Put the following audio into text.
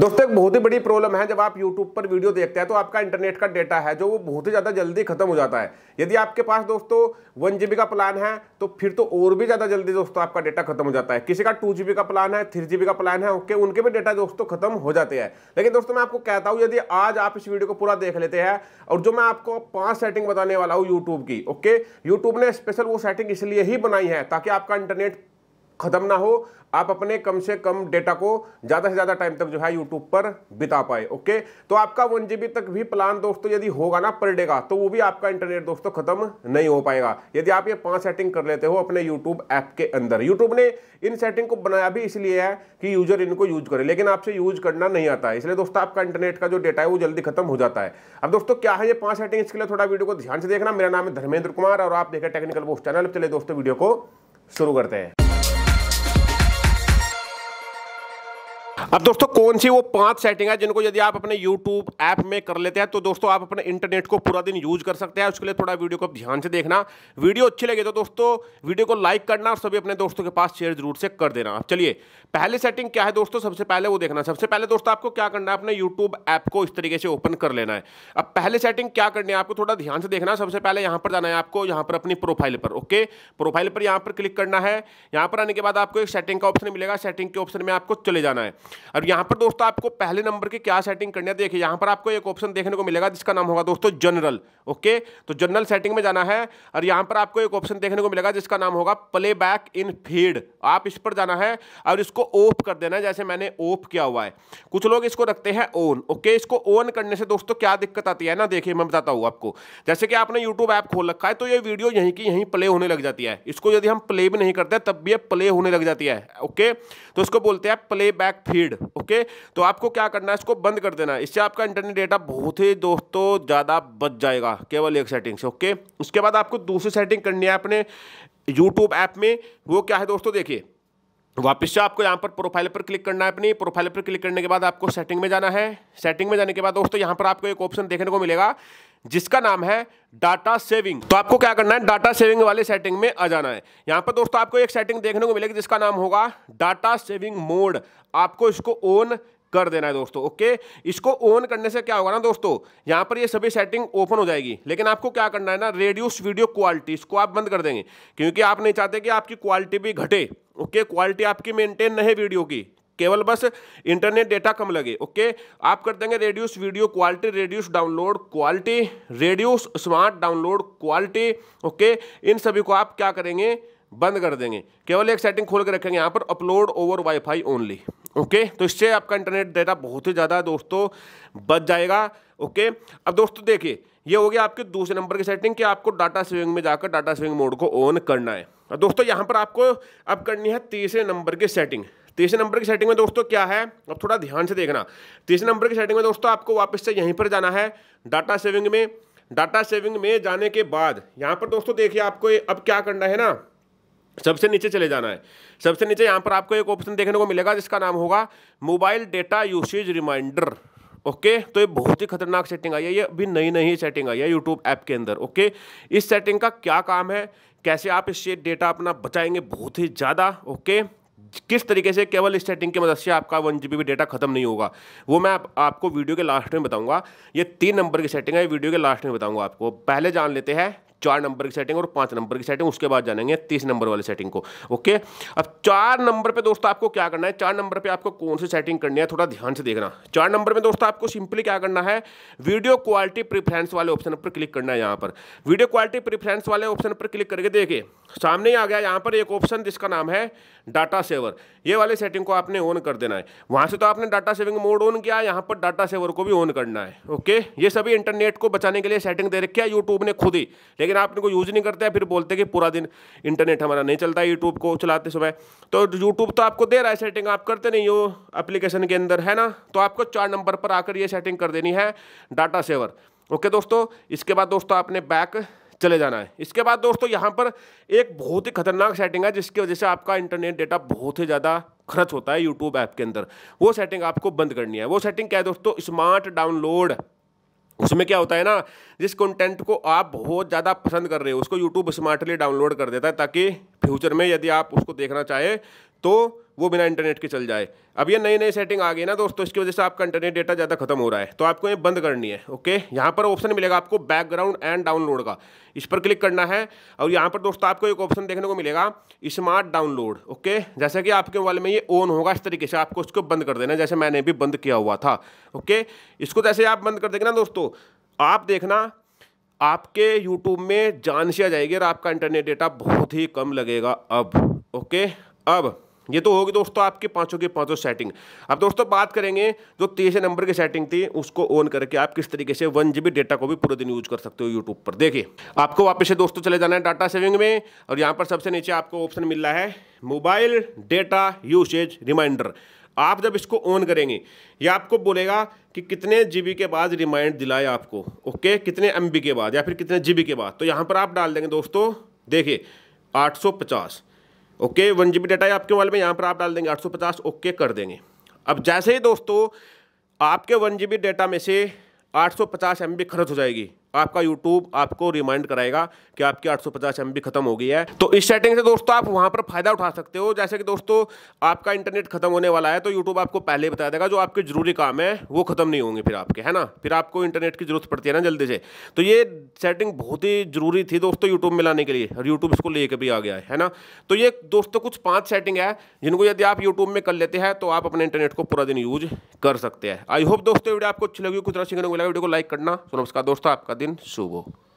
दोस्तों एक बहुत ही बड़ी प्रॉब्लम है जब आप YouTube पर वीडियो देखते हैं तो आपका इंटरनेट का डेटा है जो वो बहुत ही ज़्यादा जल्दी खत्म हो जाता है यदि आपके पास दोस्तों वन जी का प्लान है तो फिर तो और भी ज़्यादा जल्दी दोस्तों आपका डेटा खत्म हो जाता है किसी का टू का प्लान है थ्री का प्लान है ओके उनके भी डेटा दोस्तों खत्म हो जाते हैं लेकिन दोस्तों मैं आपको कहता हूँ यदि आज आप इस वीडियो को पूरा देख लेते हैं और जो मैं आपको पाँच सेटिंग बताने वाला हूँ यूट्यूब की ओके यूट्यूब ने स्पेशल वो सेटिंग इसलिए ही बनाई है ताकि आपका इंटरनेट ख़त्म ना हो आप अपने कम से कम डेटा को ज़्यादा से ज़्यादा टाइम तक जो है यूट्यूब पर बिता पाए ओके तो आपका वन जी तक भी प्लान दोस्तों यदि होगा ना पर डे का तो वो भी आपका इंटरनेट दोस्तों खत्म नहीं हो पाएगा यदि आप ये पांच सेटिंग कर लेते हो अपने यूट्यूब ऐप के अंदर यूट्यूब ने इन सेटिंग को बनाया भी इसलिए है कि यूजर इनको यूज करे लेकिन आपसे यूज करना नहीं आता है इसलिए दोस्तों आपका इंटरनेट का जो डेटा है वो जल्दी खत्म हो जाता है अब दोस्तों क्या है ये पांच सेटिंग इसके लिए थोड़ा वीडियो को ध्यान से देखना मेरा नाम है धर्मेंद्र कुमार और आप देखें टेक्निकल बोस्ट चैनल चले दोस्तों वीडियो को शुरू करते हैं अब दोस्तों कौन सी वो पांच सेटिंग है जिनको यदि आप अपने यूट्यूब ऐप में कर लेते हैं तो दोस्तों आप अपने इंटरनेट को पूरा दिन यूज कर सकते हैं उसके लिए थोड़ा वीडियो को ध्यान से देखना वीडियो अच्छी लगे तो दोस्तों वीडियो को लाइक करना और सभी अपने दोस्तों के पास शेयर जरूर से कर देना चलिए पहले सेटिंग क्या है दोस्तों सबसे पहले वो देखना सबसे पहले दोस्तों आपको क्या करना है अपने यूट्यूब ऐप को इस तरीके से ओपन कर लेना है अब पहले सेटिंग क्या करनी है आपको थोड़ा ध्यान से देखना सबसे पहले यहाँ पर जाना है आपको यहाँ पर अपनी प्रोफाइल पर ओके प्रोफाइल पर यहाँ पर क्लिक करना है यहाँ पर आने के बाद आपको एक सेटिंग का ऑप्शन मिलेगा सेटिंग के ऑप्शन में आपको चले जाना है और यहाँ पर दोस्तों आपको पहले नंबर के क्या सेटिंग करनी है देखिए यहाँ पर आपको एक ऑप्शन देखने को मिलेगा जिसका नाम होगा दोस्तों जनरल ओके तो जनरल सेटिंग में जाना है और यहाँ पर आपको एक ऑप्शन देखने को मिलेगा जिसका नाम होगा प्ले बैक इन फीड आप इस पर जाना है और इसको ऑफ कर देना जैसे मैंने ऑफ किया हुआ है कुछ लोग इसको रखते हैं ऑन ओके इसको ऑन करने से दोस्तों क्या दिक्कत आती है ना देखिए मैं बताता हूँ आपको जैसे कि आपने यूट्यूब ऐप खोल रखा है तो ये वीडियो यहीं की यहीं प्ले होने लग जाती है इसको यदि हम प्ले भी नहीं करते तब भी ये प्ले होने लग जाती है ओके तो इसको बोलते हैं playback feed speed okay तो आपको क्या करना है इसको बंद कर देना इससे आपका इंटरनेट डेटा बहुत ही दोस्तों ज़्यादा बच जाएगा केवल एक सेटिंग से ओके उसके बाद आपको दूसरी सेटिंग करनी है अपने यूट्यूब ऐप में वो क्या है दोस्तों देखिए वापस से आपको यहाँ पर प्रोफाइल पर क्लिक करना है अपनी प्रोफाइल पर क्लिक करने के बाद आपको सेटिंग में जाना है सेटिंग में जाने के बाद दोस्तों यहाँ पर आपको एक ऑप्शन देखने को मिलेगा जिसका नाम है डाटा सेविंग तो आपको क्या करना है डाटा सेविंग वाले सेटिंग में आ जाना है यहाँ पर दोस्तों आपको एक सेटिंग देखने को मिलेगी जिसका नाम होगा डाटा सेविंग मोड आपको इसको ऑन कर देना है दोस्तों ओके इसको ऑन करने से क्या होगा ना दोस्तों यहाँ पर ये सभी सेटिंग ओपन हो जाएगी लेकिन आपको क्या करना है ना रेडियोस वीडियो क्वालिटी इसको आप बंद कर देंगे क्योंकि आप नहीं चाहते कि आपकी क्वालिटी भी घटे ओके क्वालिटी आपकी मेंटेन नहीं वीडियो की केवल बस इंटरनेट डेटा कम लगे ओके आप कर देंगे reduce video quality reduce download quality reduce smart download quality okay इन सभी को आप क्या करेंगे बंद कर देंगे केवल एक सेटिंग खोल के रखेंगे यहाँ पर upload over wifi only okay तो इससे आपका इंटरनेट डेटा बहुत ही ज़्यादा दोस्तों बच जाएगा ओके अब दोस्तों देखिए ये हो गया आपके दूसरे नंबर की सेटिंग कि आपको डाटा सेविंग में जाकर डाटा सेविंग मोड को ऑन करना है और दोस्तों यहाँ पर आपको अब करनी है तीसरे नंबर की सेटिंग तीसरे नंबर की सेटिंग में दोस्तों क्या है अब थोड़ा ध्यान से देखना तीसरे नंबर की सेटिंग में दोस्तों आपको वापस से यहीं पर जाना है डाटा सेविंग में डाटा सेविंग में जाने के बाद यहाँ पर दोस्तों देखिए आपको अब क्या करना है ना सबसे नीचे चले जाना है सबसे नीचे यहाँ पर आपको एक ऑप्शन देखने को मिलेगा जिसका नाम होगा mobile data usage reminder okay okay, तो ये बहुत ही खतरनाक सेटिंग आई है ये अभी नई नई सेटिंग आई है यूट्यूब ऐप के अंदर ओके okay? इस सेटिंग का क्या काम है कैसे आप इससे डेटा अपना बचाएंगे बहुत ही ज़्यादा ओके okay? किस तरीके से केवल इस सेटिंग की मदद से आपका वन जी डेटा खत्म नहीं होगा वो मैं आप, आपको वीडियो के लास्ट में बताऊंगा ये तीन नंबर की सेटिंग है वीडियो के लास्ट में बताऊंगा आपको पहले जान लेते हैं चार नंबर की सेटिंग और पांच नंबर की सेटिंग उसके बाद जानेंगे तीस नंबर वाली सेटिंग को ओके अब चार नंबर पर दोस्तों आपको क्या करना है चार नंबर पर आपको कौन सी सेटिंग करनी है थोड़ा ध्यान से देखना चार नंबर में दोस्तों आपको सिंपली क्या करना है वीडियो क्वालिटी प्रीफ्रेंस वाले ऑप्शन पर क्लिक करना है यहाँ पर वीडियो क्वालिटी प्रीफ्रेंस वाले ऑप्शन पर क्लिक करके देखिए सामने ही आ गया यहाँ पर एक ऑप्शन जिसका नाम है डाटा सेवर ये वाले सेटिंग को आपने ऑन कर देना है वहाँ से तो आपने डाटा सेविंग मोड ऑन किया यहाँ पर डाटा सेवर को भी ऑन करना है ओके ये सभी इंटरनेट को बचाने के लिए सेटिंग दे रखी है यूट्यूब ने खुद ही लेकिन आप इनको यूज़ नहीं करते फिर बोलते कि पूरा दिन इंटरनेट हमारा नहीं चलता यूट्यूब को चलाते समय तो यूट्यूब तो आपको दे रहा है सेटिंग आप करते नहीं हो अप्लीकेशन के अंदर है ना तो आपको चार नंबर पर आकर ये सेटिंग कर देनी है डाटा सेवर ओके दोस्तों इसके बाद दोस्तों आपने बैक चले जाना है इसके बाद दोस्तों यहाँ पर एक बहुत ही खतरनाक सेटिंग है जिसकी वजह से आपका इंटरनेट डेटा बहुत ही ज़्यादा खर्च होता है यूट्यूब ऐप के अंदर वो सेटिंग आपको बंद करनी है वो सेटिंग क्या है दोस्तों स्मार्ट डाउनलोड उसमें क्या होता है ना जिस कंटेंट को आप बहुत ज़्यादा पसंद कर रहे हो उसको यूट्यूब स्मार्टली डाउनलोड कर देता है ताकि फ्यूचर में यदि आप उसको देखना चाहे तो वो बिना इंटरनेट के चल जाए अब ये नई नई सेटिंग आ गई ना दोस्तों इसकी वजह से आपका इंटरनेट डेटा ज़्यादा खत्म हो रहा है तो आपको ये बंद करनी है ओके यहाँ पर ऑप्शन मिलेगा आपको बैकग्राउंड एंड डाउनलोड का इस पर क्लिक करना है और यहाँ पर दोस्तों आपको एक ऑप्शन देखने को मिलेगा स्मार्ट डाउनलोड ओके जैसे कि आपके मोबाइल में ये ऑन होगा इस तरीके से आपको इसको बंद कर देना जैसे मैंने भी बंद किया हुआ था ओके इसको जैसे आप बंद कर देंगे ना दोस्तों आप देखना आपके यूट्यूब में जान से आ जाएगी और आपका इंटरनेट डेटा बहुत ही कम लगेगा अब ओके अब ये तो होगी दोस्तों आपके पांचों के पांचों सेटिंग अब दोस्तों बात करेंगे जो तीसरे नंबर की सेटिंग थी उसको ऑन करके आप किस तरीके से वन जीबी डेटा को भी पूरे दिन यूज कर सकते हो यूट्यूब पर देखिए आपको वापस से दोस्तों चले जाना है डाटा सेविंग में और यहाँ पर सबसे नीचे आपको ऑप्शन मिल रहा है मोबाइल डेटा यूसेज रिमाइंडर आप जब इसको ऑन करेंगे ये आपको बोलेगा कि कितने जीबी के बाद रिमाइंड दिलाए आपको ओके कितने एमबी के बाद या फिर कितने जीबी के बाद तो यहाँ पर आप डाल देंगे दोस्तों देखिए 850 ओके वन जी डाटा आपके मोबाइल में यहाँ पर आप डाल देंगे आठ ओके कर देंगे अब जैसे ही दोस्तों आपके वन जी डाटा में से 850 एमबी खर्च हो जाएगी आपका यूट्यूब आपको रिमाइंड कराएगा कि आपकी 850 सौ खत्म हो गई है तो इस सेटिंग से दोस्तों आप वहां पर फायदा उठा सकते हो जैसे कि दोस्तों आपका इंटरनेट खत्म होने वाला है तो यूट्यूब आपको पहले बता देगा जो आपके जरूरी काम है वो खत्म नहीं होंगे फिर आपके है ना फिर आपको इंटरनेट की जरूरत पड़ती है ना जल्दी से तो ये सेटिंग बहुत ही जरूरी थी दोस्तों यूट्यूब में लाने के लिए और यूट्यूब इसको लेकर भी आ गया है ना तो ये दोस्तों कुछ पाँच सेटिंग है जिनको यदि आप यूट्यूब में कर लेते हैं तो आप अपने इंटरनेट को पूरा दिन यूज कर सकते हैं आई होप दोस्तों वीडियो आपको अच्छी लगी कुछ अच्छी को वीडियो को लाइक करना तो नमस्कार दोस्तों आपका दिन शुभ हो